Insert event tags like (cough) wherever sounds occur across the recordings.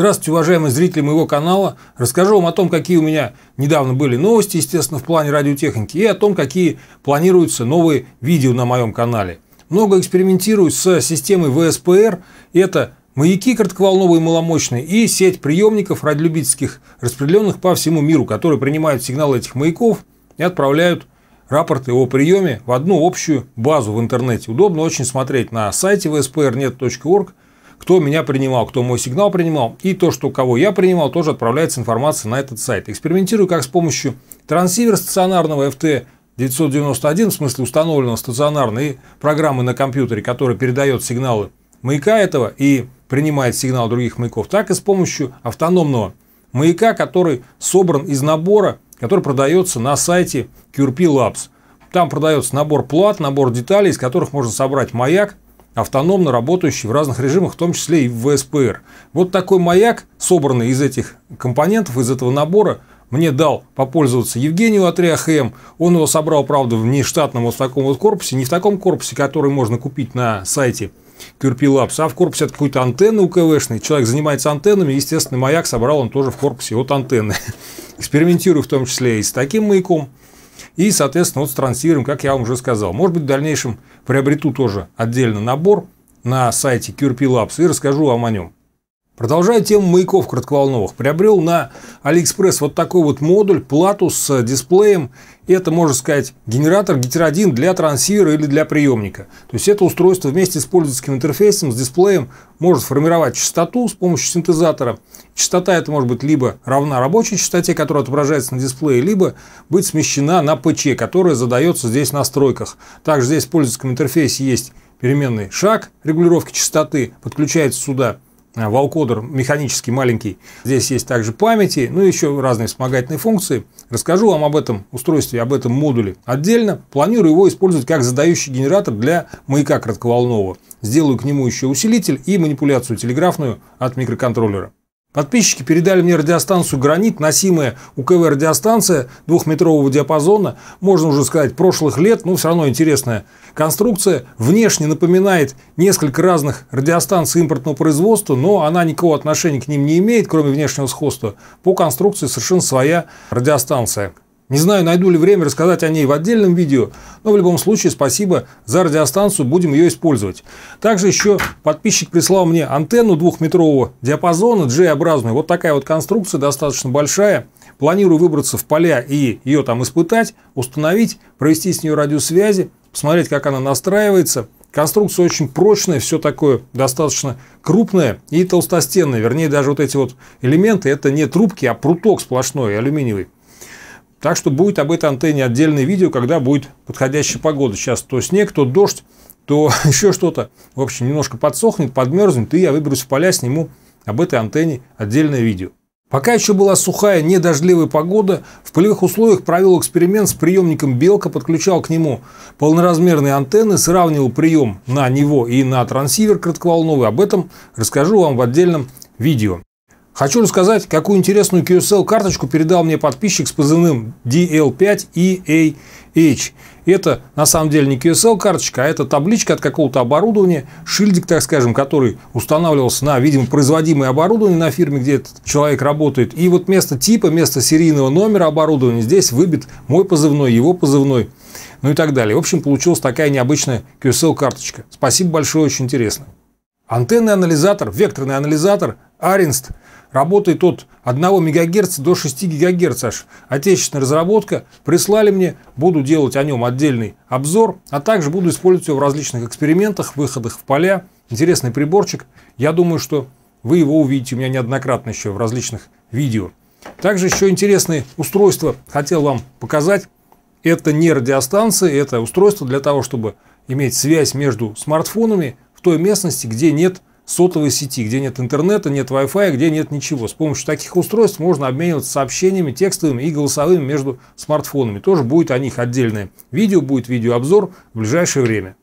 Здравствуйте, уважаемые зрители моего канала. Расскажу вам о том, какие у меня недавно были новости, естественно, в плане радиотехники, и о том, какие планируются новые видео на моем канале. Много экспериментирую с системой ВСПР. Это маяки коротковолновые маломощные и сеть приемников радиолюбительских, распределенных по всему миру, которые принимают сигналы этих маяков и отправляют рапорты о приеме в одну общую базу в интернете. Удобно очень смотреть на сайте vsprnet.org кто меня принимал, кто мой сигнал принимал, и то, что кого я принимал, тоже отправляется информация на этот сайт. Экспериментирую как с помощью трансивера стационарного FT 991, в смысле установленного стационарно, и программы на компьютере, которая передает сигналы маяка этого и принимает сигнал других маяков, так и с помощью автономного маяка, который собран из набора, который продается на сайте QRP Labs. Там продается набор плат, набор деталей, из которых можно собрать маяк, автономно работающий в разных режимах, в том числе и в СПР. Вот такой маяк, собранный из этих компонентов, из этого набора, мне дал попользоваться Евгению от РИАХМ. Он его собрал, правда, в нештатном вот в таком вот корпусе, не в таком корпусе, который можно купить на сайте QRP Labs, а в корпусе от какой-то антенны УКВшной. Человек занимается антеннами, естественно, маяк собрал он тоже в корпусе от антенны. (laughs) Экспериментирую в том числе и с таким маяком. И, соответственно, вот транслируем, как я вам уже сказал. Может быть, в дальнейшем приобрету тоже отдельно набор на сайте QRP Labs и расскажу вам о нем. Продолжая тему маяков кратковолновых, приобрел на Алиэкспресс вот такой вот модуль, плату с э, дисплеем. Это, можно сказать, генератор гетеродин для трансивера или для приемника. То есть это устройство вместе с пользовательским интерфейсом, с дисплеем может формировать частоту с помощью синтезатора. Частота это может быть либо равна рабочей частоте, которая отображается на дисплее, либо быть смещена на ПЧ, которая задается здесь в настройках. Также здесь в пользовательском интерфейсе есть переменный шаг регулировки частоты, подключается сюда а, валкодер механический маленький. Здесь есть также памяти, ну и еще разные вспомогательные функции. Расскажу вам об этом устройстве, об этом модуле отдельно. Планирую его использовать как задающий генератор для маяка кратковолнового. Сделаю к нему еще усилитель и манипуляцию телеграфную от микроконтроллера. Подписчики передали мне радиостанцию «Гранит», носимая у КВ радиостанция двухметрового диапазона, можно уже сказать, прошлых лет, но все равно интересная конструкция. Внешне напоминает несколько разных радиостанций импортного производства, но она никакого отношения к ним не имеет, кроме внешнего сходства. По конструкции совершенно своя радиостанция. Не знаю, найду ли время рассказать о ней в отдельном видео, но в любом случае спасибо за радиостанцию, будем ее использовать. Также еще подписчик прислал мне антенну двухметрового диапазона J-образную. Вот такая вот конструкция, достаточно большая. Планирую выбраться в поля и ее там испытать, установить, провести с нее радиосвязи, посмотреть, как она настраивается. Конструкция очень прочная, все такое достаточно крупное и толстостенное. Вернее, даже вот эти вот элементы, это не трубки, а пруток сплошной, алюминиевый. Так что будет об этой антенне отдельное видео, когда будет подходящая погода. Сейчас то снег, то дождь, то (laughs) еще что-то. В общем, немножко подсохнет, подмерзнет, и я выберусь в поля, сниму об этой антенне отдельное видео. Пока еще была сухая, недождливая погода, в полевых условиях провел эксперимент с приемником «Белка», подключал к нему полноразмерные антенны, сравнивал прием на него и на трансивер кратковолновый. Об этом расскажу вам в отдельном видео. Хочу рассказать, какую интересную QSL-карточку передал мне подписчик с позывным DL5EAH. Это на самом деле не QSL-карточка, а это табличка от какого-то оборудования, шильдик, так скажем, который устанавливался на, видимо, производимое оборудование на фирме, где этот человек работает. И вот вместо типа, вместо серийного номера оборудования здесь выбит мой позывной, его позывной, ну и так далее. В общем, получилась такая необычная QSL-карточка. Спасибо большое, очень интересно. Антенный анализатор, векторный анализатор Аринст – Работает от 1 МГц до 6 ГГц аж. Отечественная разработка. Прислали мне. Буду делать о нем отдельный обзор. А также буду использовать его в различных экспериментах, выходах в поля. Интересный приборчик. Я думаю, что вы его увидите у меня неоднократно еще в различных видео. Также еще интересное устройство хотел вам показать. Это не радиостанции, это устройство для того, чтобы иметь связь между смартфонами в той местности, где нет сотовой сети, где нет интернета, нет Wi-Fi, где нет ничего. С помощью таких устройств можно обмениваться сообщениями текстовыми и голосовыми между смартфонами. Тоже будет о них отдельное видео, будет видеообзор в ближайшее время.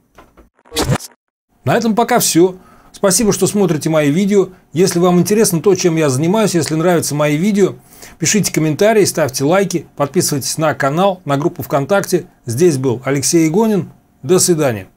На этом пока все. Спасибо, что смотрите мои видео. Если вам интересно то, чем я занимаюсь, если нравятся мои видео, пишите комментарии, ставьте лайки, подписывайтесь на канал, на группу ВКонтакте. Здесь был Алексей Игонин. До свидания.